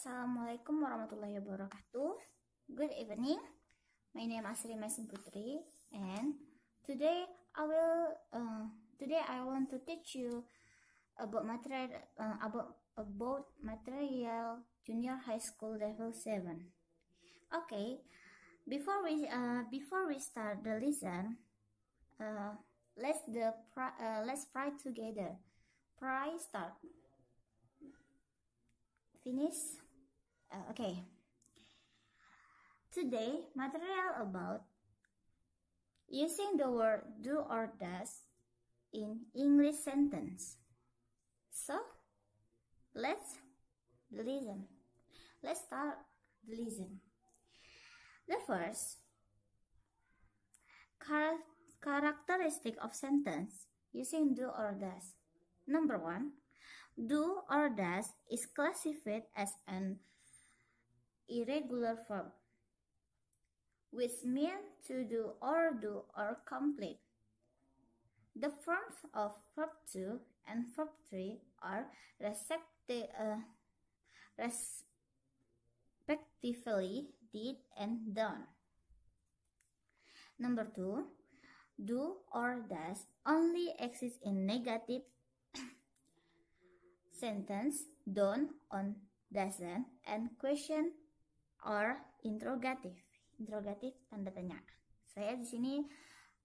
Assalamualaikum warahmatullahi wabarakatuh. Good evening. My name is Rima Putri, and today I will uh, today I want to teach you about material uh, about about material junior high school level seven. Okay, before we uh, before we start the lesson, uh, let's the uh, let's pray together. Pray start. Finish. Uh, okay. Today, material about using the word do or does in English sentence. So, let's listen. Let's start listen. The first char characteristic of sentence using do or does. Number one, do or does is classified as an irregular form, which mean to do or do or complete. The forms of verb 2 and verb 3 are uh, respectively did and done. Number 2. Do or does only exists in negative sentence, don't on doesn't, and question or interrogative. Interrogative tanda tanya. Saya di sini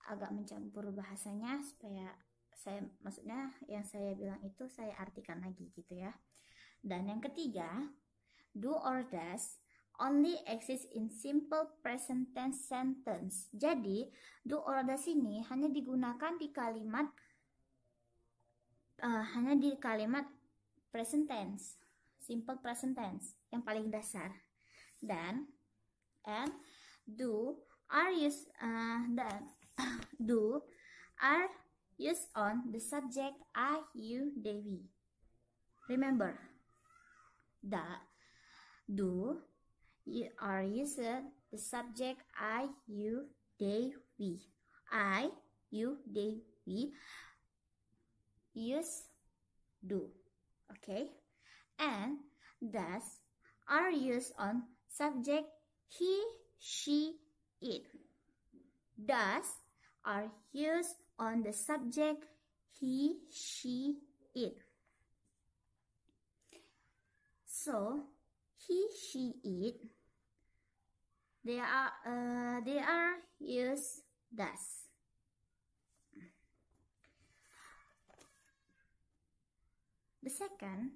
agak mencampur bahasanya supaya saya maksudnya yang saya bilang itu saya artikan lagi gitu ya. Dan yang ketiga, do or does only exist in simple present tense sentence. Jadi, do or does ini hanya digunakan di kalimat uh, hanya di kalimat present tense, simple present tense yang paling dasar Then and do are used uh, do are used on the subject I, you Devi. Remember the do you are used the subject I you they we I you they we use do okay and thus are used on subject he, she, it. Does are used on the subject he, she, it. So, he, she, it. They are, uh, they are used thus. The second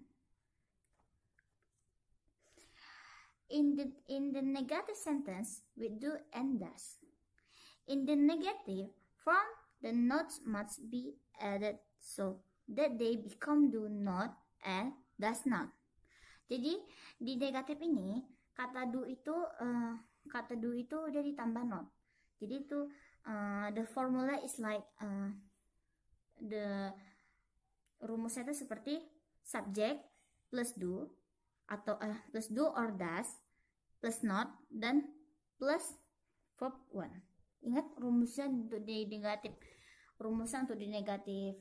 In the, in the negative sentence, we do and does. In the negative form, the not must be added so that they become do not and does not. Jadi di negatif ini kata do itu uh, kata do itu udah ditambah not. Jadi itu uh, the formula is like uh, the rumusnya itu seperti subject plus do atau uh, plus do or does plus not dan plus verb one ingat rumusan untuk di negatif rumusan untuk di negatif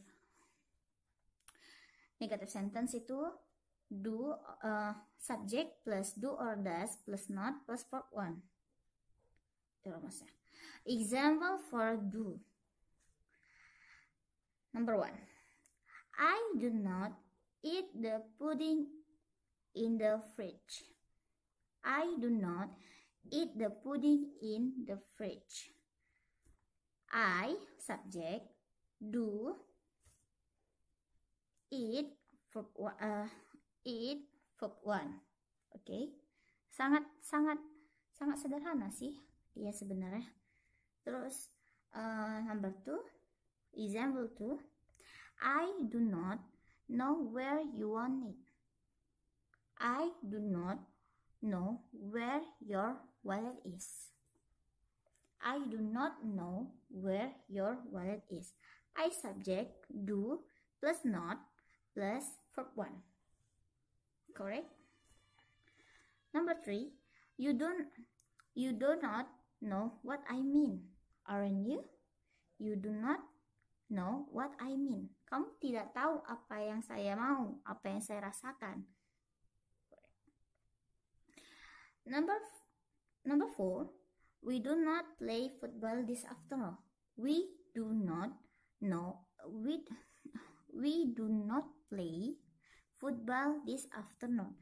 negatif sentence itu do uh, subject plus do or does plus not plus verb one itu rumusnya example for do number one I do not eat the pudding in the fridge. I do not eat the pudding in the fridge. I, subject, do, eat, for uh, eat, verb one. Oke, okay. sangat, sangat, sangat sederhana sih dia sebenarnya. Terus, uh, number two, example two, I do not know where you want it. I do not know where your wallet is. I do not know where your wallet is. I subject do plus not plus verb 1. Correct? Number 3. You don't you do not know what I mean. Aren't you? You do not know what I mean. Kamu tidak tahu apa yang saya mau, apa yang saya rasakan. Number, number four, we do not play football this afternoon. We do not no we we do not play football this afternoon.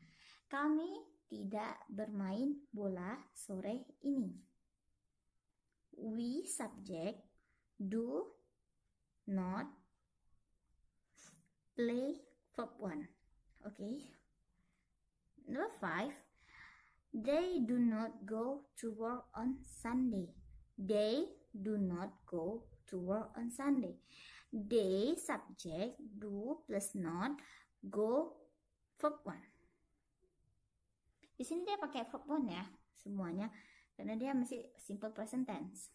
Kami tidak bermain bola sore ini. We subject do not play football. one. Okay. Number five, They do not go to work on Sunday. They do not go to work on Sunday. They subject do plus not go verb one. Di sini dia pakai verb one ya semuanya karena dia masih simple present tense.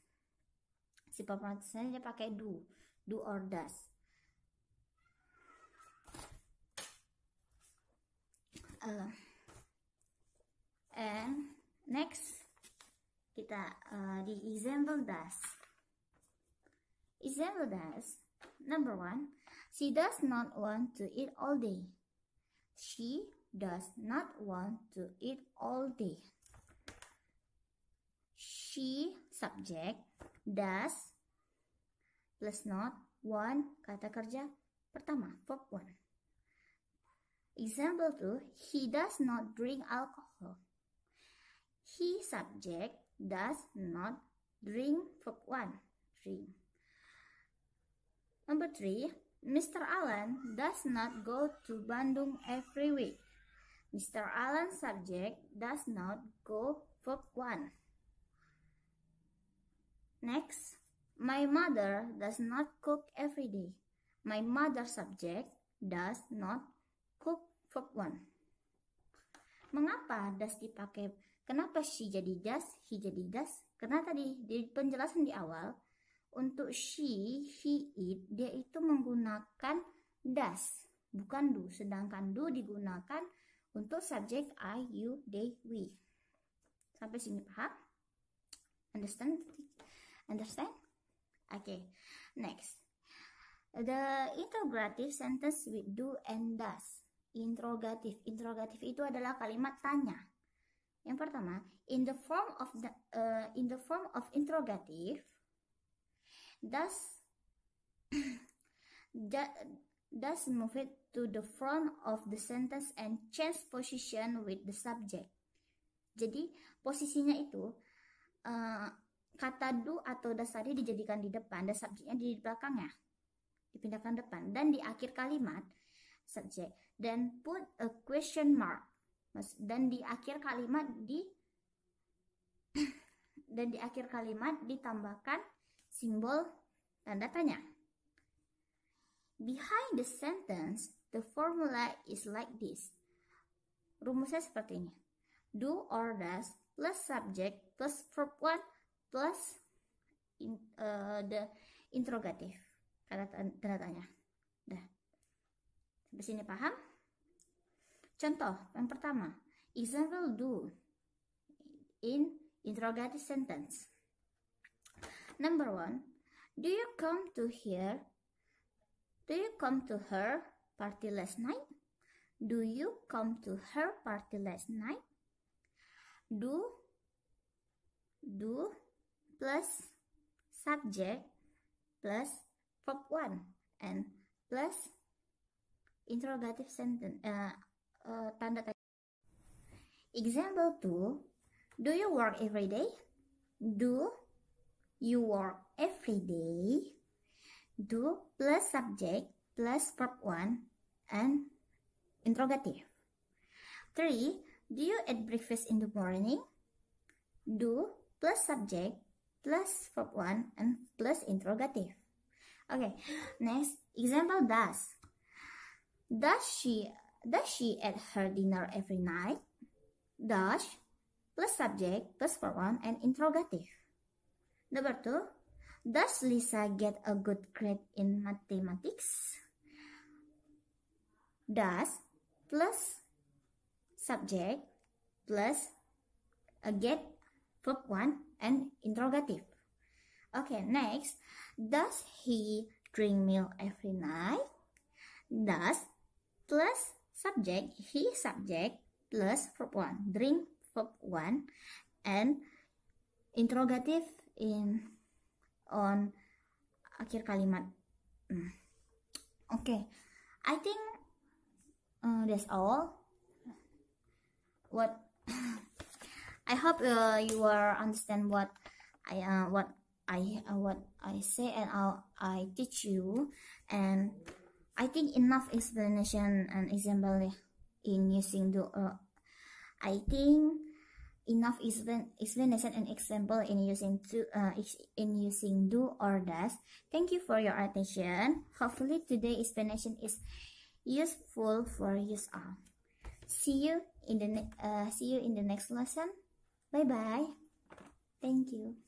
Simple present tense dia pakai do, do or does. Uh, and next kita uh, di example does example does number one she does not want to eat all day she does not want to eat all day she subject does plus not one kata kerja pertama verb one example two he does not drink alcohol he subject does not drink for one. Drink. Number three, Mr. Allen does not go to Bandung every week. Mr. Allen's subject does not go for one. Next, my mother does not cook every day. My mother subject does not cook for one. Mengapa does dipakai Kenapa she jadi does, he jadi does? Karena tadi di penjelasan di awal, untuk she, he, it, dia itu menggunakan does, bukan do. Sedangkan do digunakan untuk subjek I, you, they, we. Sampai sini paham? Understand? Understand? Okay, next. The interrogative sentence with do and does. Interrogative. Interrogative itu adalah kalimat tanya yang pertama, in the form of the, uh, in the form of interrogative, does does move it to the front of the sentence and change position with the subject. Jadi posisinya itu uh, kata do atau tadi dijadikan di depan dan subjeknya di belakangnya dipindahkan depan dan di akhir kalimat subjek dan put a question mark dan di akhir kalimat di dan di akhir kalimat ditambahkan simbol tanda tanya. Behind the sentence, the formula is like this. Rumusnya seperti ini. Do or does plus subject plus verb one plus in, uh, the interrogative. Kata tanda tanya. Dah. Sampai sini paham? Contoh yang pertama, example do in interrogative sentence. Number one, do you come to here? Do you come to her party last night? Do you come to her party last night? Do, do plus subject plus verb one and plus interrogative sentence uh, uh, tanda tanya. Example 2. Do you work every day? Do you work every day? Do plus subject plus verb 1 and interrogative. 3. Do you eat breakfast in the morning? Do plus subject plus verb 1 and plus interrogative. Okay, next example does. Does she does she eat her dinner every night? Does plus subject plus pronoun and interrogative. Number two, does Lisa get a good grade in mathematics? Does plus subject plus a get verb one and interrogative. Okay, next, does he drink milk every night? Does plus subject, he subject, plus verb 1, drink verb 1, and interrogative in on akhir kalimat. Hmm. Okay, I think uh, that's all. What I hope uh, you are understand what I uh, what I uh, what I say and I'll, I teach you and I think enough explanation and example in using do. Uh, I think enough explanation and example in using to uh, in using do or does. Thank you for your attention. Hopefully today explanation is useful for you all. See you in the uh, see you in the next lesson. Bye bye. Thank you.